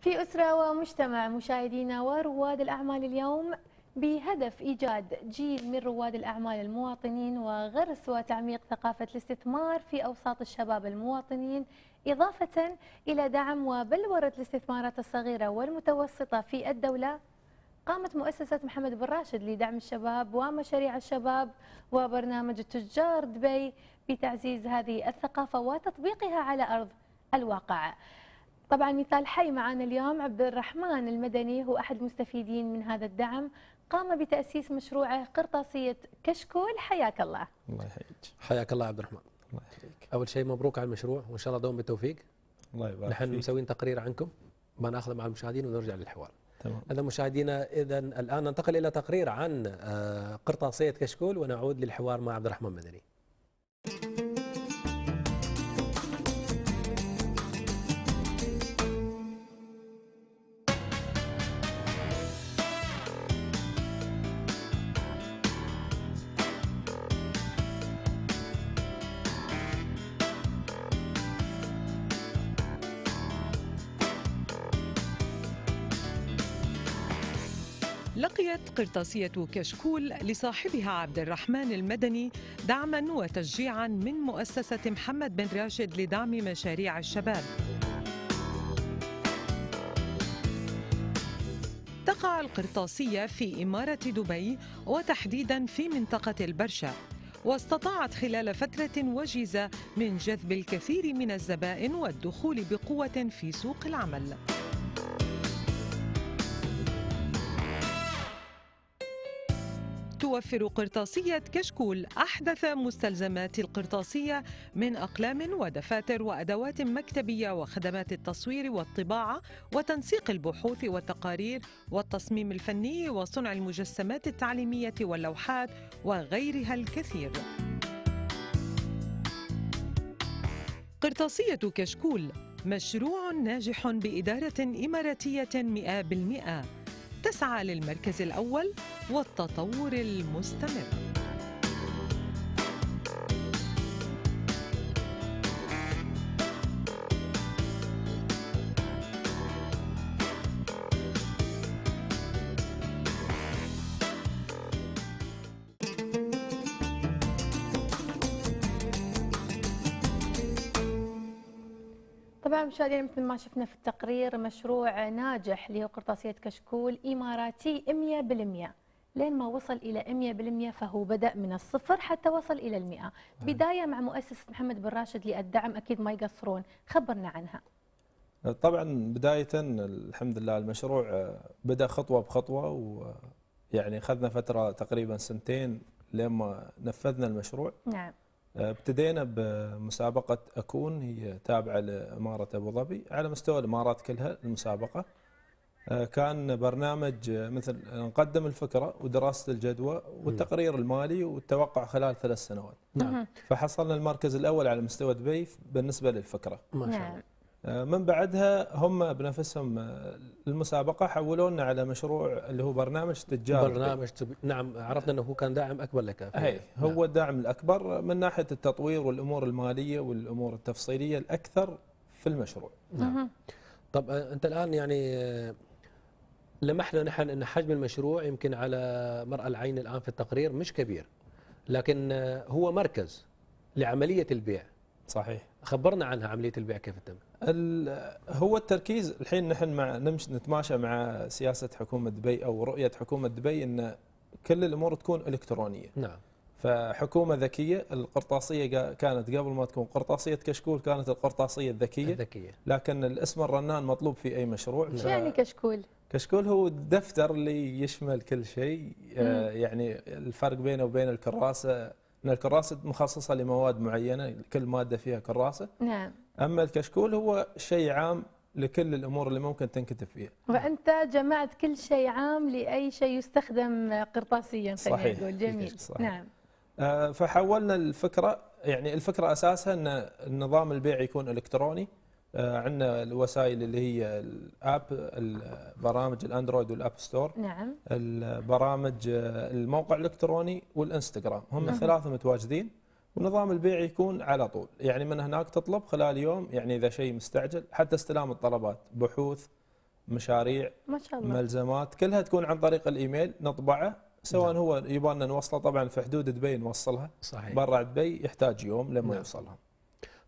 في أسرة ومجتمع مشاهدينا ورواد الأعمال اليوم بهدف إيجاد جيل من رواد الأعمال المواطنين وغرس وتعميق ثقافة الاستثمار في أوساط الشباب المواطنين إضافة إلى دعم وبلورة الاستثمارات الصغيرة والمتوسطة في الدولة قامت مؤسسة محمد بن راشد لدعم الشباب ومشاريع الشباب وبرنامج التجار دبي بتعزيز هذه الثقافة وتطبيقها على أرض الواقع طبعا مثال حي معنا اليوم عبد الرحمن المدني هو أحد المستفيدين من هذا الدعم قام بتأسيس مشروعه قرطاسية كشكول حياك الله الله يحييك حياك الله عبد الرحمن الله يحييك أول شيء مبروك على المشروع وإن شاء الله دوم بالتوفيق الله يبارك نحن مسويين مسوين تقرير عنكم ما ناخذه مع المشاهدين ونرجع للحوار تمام اذا مشاهدينا اذا الان ننتقل الى تقرير عن آه، قرطاسيه كشكول ونعود للحوار مع عبد الرحمن المدني لقيت قرطاسية كشكول لصاحبها عبد الرحمن المدني دعما وتشجيعا من مؤسسة محمد بن راشد لدعم مشاريع الشباب تقع القرطاسية في إمارة دبي وتحديدا في منطقة البرشا واستطاعت خلال فترة وجيزة من جذب الكثير من الزبائن والدخول بقوة في سوق العمل توفر قرطاسية كشكول أحدث مستلزمات القرطاسية من أقلام ودفاتر وأدوات مكتبية وخدمات التصوير والطباعة وتنسيق البحوث والتقارير والتصميم الفني وصنع المجسمات التعليمية واللوحات وغيرها الكثير. قرطاسية كشكول مشروع ناجح بإدارة إماراتية 100% تسعى للمركز الأول والتطور المستمر طبعا مشاهدينا مثل ما شفنا في التقرير مشروع ناجح اللي هو قرطاسيه كشكول اماراتي 100% لين ما وصل إلى 100% فهو بدأ من الصفر حتى وصل إلى ال ال100 نعم. بداية مع مؤسسة محمد بن راشد للدعم أكيد ما يقصرون خبرنا عنها طبعا بداية الحمد لله المشروع آه، بدأ خطوة بخطوة ويعني آه، أخذنا فترة تقريبا سنتين لما نفذنا المشروع نعم آه، ابتدينا بمسابقة أكون هي تابعة لإمارة أبو ظبي على مستوى الإمارات كلها المسابقة آه، كان برنامج آه، مثل نقدم الفكره ودراسه الجدوى والتقرير المالي والتوقع خلال ثلاث سنوات نعم فحصلنا المركز الاول على مستوى دبي بالنسبه للفكره نعم. ما شاء الله آه، من بعدها هم بنفسهم المسابقه حولونا على مشروع اللي هو برنامج تجاري برنامج تب... نعم عرفنا انه هو كان داعم اكبر لك اي هو نعم. الداعم الاكبر من ناحيه التطوير والامور الماليه والامور التفصيليه الاكثر في المشروع نعم طب انت الان يعني لمحنا نحن أن حجم المشروع يمكن على مرأى العين الآن في التقرير مش كبير لكن هو مركز لعملية البيع صحيح خبرنا عنها عملية البيع كيف تم هو التركيز الحين نحن مع نمشي نتماشى مع سياسة حكومة دبي أو رؤية حكومة دبي أن كل الأمور تكون إلكترونية نعم فحكومة ذكية القرطاسية كانت قبل ما تكون قرطاسية كشكول كانت القرطاسية الذكية الذكية لكن الاسم الرنان مطلوب في أي مشروع شو يعني كشكول؟ كشكول هو الدفتر اللي يشمل كل شيء آه، يعني الفرق بينه وبين الكراسه ان الكراسه مخصصه لمواد معينه كل ماده فيها كراسه نعم اما الكشكول هو شيء عام لكل الامور اللي ممكن تنكتب فيها وانت جمعت كل شيء عام لاي شيء يستخدم قرطاسيا خلينا نقول جميل صحيح. نعم آه، فحولنا الفكره يعني الفكره اساسها ان النظام البيع يكون الكتروني آه، عندنا الوسائل اللي هي الاب البرامج الاندرويد والاب ستور نعم البرامج آه، الموقع الالكتروني والانستغرام هم الثلاثه نعم. متواجدين ونظام البيع يكون على طول يعني من هناك تطلب خلال يوم يعني اذا شيء مستعجل حتى استلام الطلبات بحوث مشاريع ما شاء الله. ملزمات كلها تكون عن طريق الايميل نطبعه سواء نعم. هو يبغى لنا نوصله طبعا في حدود دبي نوصلها صحيح برا دبي يحتاج يوم لما نعم. يوصلها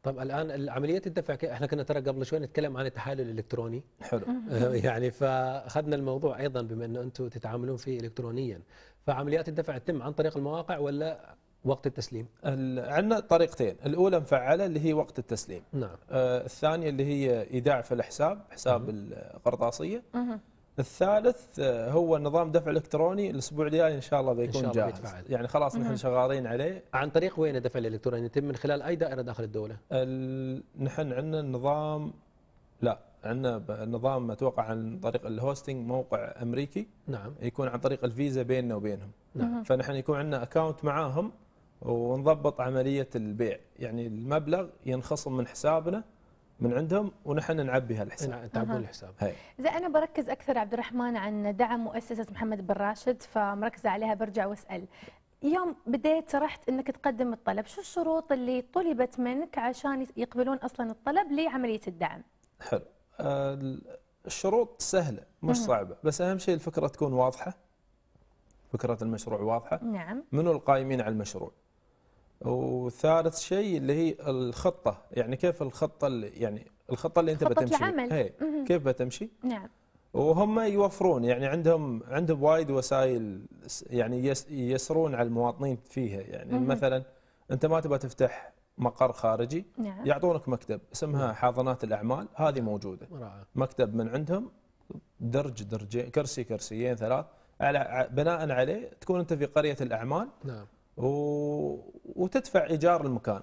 طب الان عمليه الدفع احنا كنا ترى قبل شوي نتكلم عن التحالل الالكتروني حلو آه، يعني فاخذنا الموضوع ايضا بما انه انتم تتعاملون فيه الكترونيا فعمليات الدفع تتم عن طريق المواقع ولا وقت التسليم عندنا طريقتين الاولى مفعله اللي هي وقت التسليم نعم آه الثانيه اللي هي ايداع في الحساب حساب القرطاسيه الثالث آه، هو نظام دفع الكتروني الاسبوع الجاي ان شاء الله بيكون شاء الله جاهز يعني خلاص نحن شغالين عليه عن طريق وين الدفع الالكتروني يتم يعني من خلال اي دائره داخل الدوله نحن عندنا نظام لا عندنا نظام اتوقع عن طريق الهوستنج موقع امريكي نعم يكون عن طريق الفيزا بيننا وبينهم نعم فنحن يكون عندنا اكونت معاهم ونضبط عمليه البيع يعني المبلغ ينخصم من حسابنا من عندهم ونحن نعبي هالحساب نعم، تعبون الحساب اذا انا بركز اكثر عبد الرحمن عن دعم مؤسسه محمد بن راشد فمركزه عليها برجع واسال يوم بديت رحت انك تقدم الطلب شو الشروط اللي طلبت منك عشان يقبلون اصلا الطلب لعمليه الدعم حلو آه، الشروط سهله مش صعبه بس اهم شيء الفكره تكون واضحه فكره المشروع واضحه نعم منو القائمين على المشروع وثالث شيء اللي هي الخطه يعني كيف الخطه اللي يعني الخطه اللي انت بتمشي هي كيف بتمشي نعم وهم يوفرون يعني عندهم عندهم وايد وسائل يعني يسرون على المواطنين فيها يعني مم. مثلا انت ما تبغى تفتح مقر خارجي نعم. يعطونك مكتب اسمها نعم. حاضنات الاعمال هذه نعم. موجوده مرعب. مكتب من عندهم درج درجين كرسي كرسيين ثلاث على بناء عليه تكون انت في قريه الاعمال نعم وتدفع ايجار المكان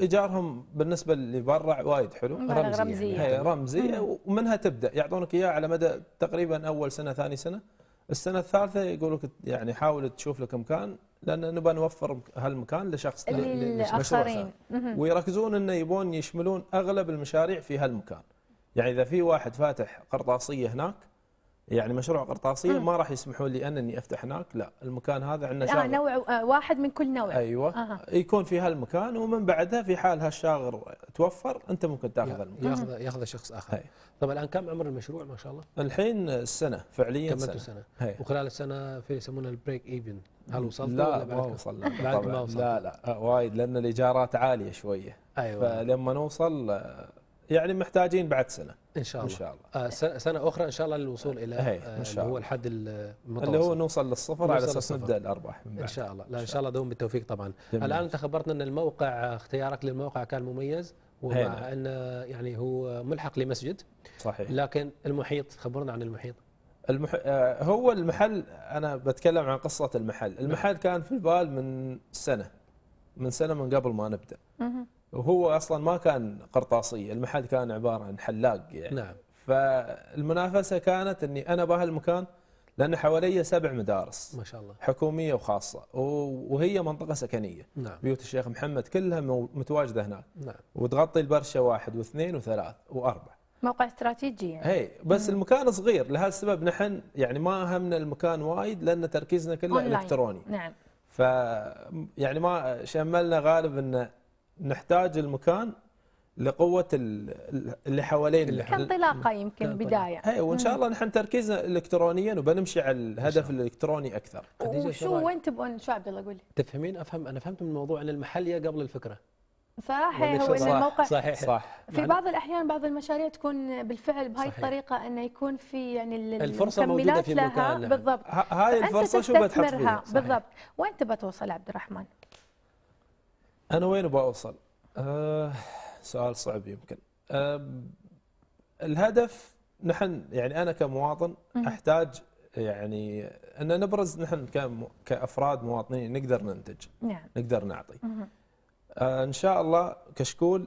ايجارهم بالنسبه اللي برا وايد حلو رمزي رمزيه يعني. رمزي ومنها تبدا يعطونك اياه على مدى تقريبا اول سنه ثاني سنه السنه الثالثه يقول لك يعني حاول تشوف لك مكان لان نبى نوفر هالمكان لشخص للاخرين ويركزون انه يبون يشملون اغلب المشاريع في هالمكان يعني اذا في واحد فاتح قرطاسيه هناك يعني مشروع قرطاسيه آه. ما راح يسمحوا لي انا اني افتح هناك لا المكان هذا عندنا يعني شاغر نوع آه، واحد من كل نوع ايوه آه. يكون في هالمكان ومن بعدها في حال هالشاغر توفر انت ممكن تاخذ المكان ياخذ ياخذ شخص اخر هي. طب الان كم عمر المشروع ما شاء الله الحين السنه فعليا سنه, سنة. هي. وخلال السنه في يسمونه البريك ايفن هل وصلت لا ما وصلنا ما وصلت لا لا آه، وايد لان الايجارات عاليه شويه ايوه فلما نوصل يعني محتاجين بعد سنه ان شاء الله ان شاء الله آه سنه اخرى ان شاء الله للوصول الى إيه، آه إن شاء الله. هو الحد المتوسط اللي هو نوصل للصفر على اساس نبدا الارباح من ان شاء الله لا ان شاء الله دوم بالتوفيق طبعا دمين. الان انت خبرتنا ان الموقع اختيارك للموقع كان مميز ومع ان يعني هو ملحق لمسجد صحيح لكن المحيط خبرنا عن المحيط المح... آه، هو المحل انا بتكلم عن قصه المحل، المحل نعم. كان في البال من سنه من سنه من قبل ما نبدا. وهو اصلا ما كان قرطاسي المحل كان عباره عن حلاق يعني نعم فالمنافسه كانت اني انا بهالمكان لان حوالي سبع مدارس ما شاء الله حكوميه وخاصه وهي منطقه سكنيه نعم بيوت الشيخ محمد كلها متواجده هناك نعم وتغطي البرشه واحد واثنين وثلاث واربع موقع استراتيجي يعني اي بس مم. المكان صغير لهذا السبب نحن يعني ما همنا المكان وايد لان تركيزنا كله أونلاين. الكتروني نعم ف يعني ما شملنا غالب انه نحتاج المكان لقوه اللي حوالينا اللي كانطلاقه يمكن بدايه اي وان شاء الله نحن تركيزنا الكترونيا وبنمشي على الهدف الالكتروني اكثر وشو وين تبغون شو عبد الله قول تفهمين افهم انا فهمت من الموضوع ان يا قبل الفكره صحيح هو الموقع صحيح صح يعني في بعض الاحيان بعض المشاريع تكون بالفعل بهاي الطريقه انه يكون في يعني الفرصه موجوده في لها بالضبط هاي الفرصه شو بتحط بالضبط وين تبغى توصل عبد الرحمن أنا وين بوصل؟ أه سؤال صعب يمكن أه الهدف نحن يعني أنا كمواطن أحتاج يعني أن نبرز نحن كأفراد مواطنين نقدر ننتج نعم. نقدر نعطي أه إن شاء الله كشكول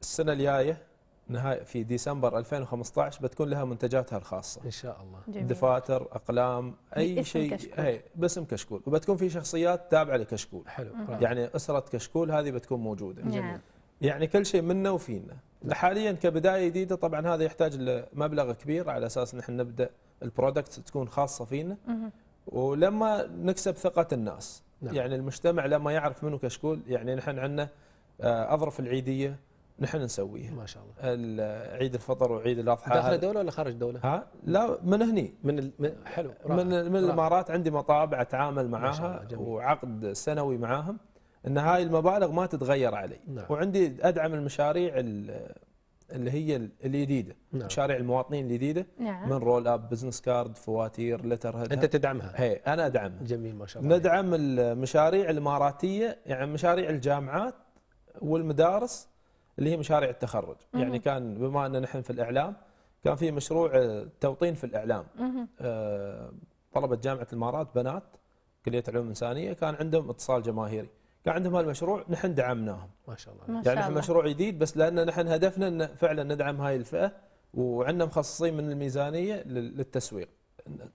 السنة الجاية نهاية في ديسمبر 2015 بتكون لها منتجاتها الخاصة إن شاء الله جميل. دفاتر أقلام أي شيء أي باسم كشكول وبتكون في شخصيات تابعة لكشكول حلو مم. يعني أسرة كشكول هذه بتكون موجودة نعم. جميل. يعني كل شيء منا وفينا نعم. حاليا كبداية جديدة طبعا هذا يحتاج لمبلغ كبير على أساس نحن نبدأ البرودكت تكون خاصة فينا مم. ولما نكسب ثقة الناس نعم. يعني المجتمع لما يعرف منو كشكول يعني نحن عندنا آه، أظرف العيدية نحن نسويها ما شاء الله عيد الفطر وعيد الاضحى داخل دوله ولا خارج دوله؟ ها؟ لا من هني من, حلو من, من الامارات عندي مطابع اتعامل معاها وعقد سنوي معاهم ان هاي المبالغ ما تتغير علي نعم. وعندي ادعم المشاريع اللي هي الجديده نعم. مشاريع المواطنين الجديده نعم. من رول اب بزنس كارد فواتير لتر هدها. انت تدعمها هي انا ادعمها جميل ما شاء الله ندعم المشاريع الاماراتيه يعني مشاريع الجامعات والمدارس اللي هي مشاريع التخرج مم. يعني كان بما أن نحن في الإعلام كان في مشروع آه، توطين في الإعلام آه، طلبة جامعة الإمارات بنات كلية العلوم الانسانيه كان عندهم اتصال جماهيري كان عندهم هالمشروع نحن دعمناهم ما شاء الله ما يعني شاء يعني نحن مشروع جديد بس لأن نحن هدفنا أن فعلا ندعم هاي الفئة وعندنا مخصصين من الميزانية للتسويق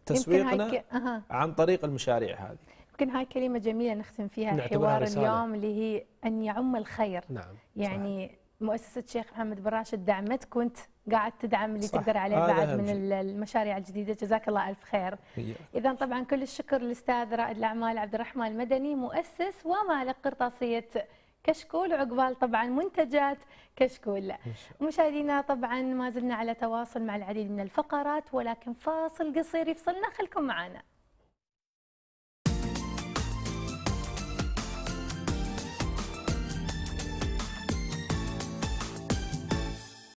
تسويقنا ك... عن طريق المشاريع هذه يمكن هاي كلمة جميلة نختم فيها حوار اليوم اللي هي أن يعم الخير نعم. يعني صحيح. مؤسسه الشيخ محمد بن راشد دعمت كنت قاعد تدعم اللي صح. تقدر عليه آه بعد من المشاريع الجديده جزاك الله الف خير اذا طبعا كل الشكر للاستاذ رائد الاعمال عبد الرحمن المدني مؤسس ومالك قرطاسيه كشكول وعقبال طبعا منتجات كشكول مشاهدينا طبعا ما زلنا على تواصل مع العديد من الفقرات ولكن فاصل قصير يفصلنا خلكم معنا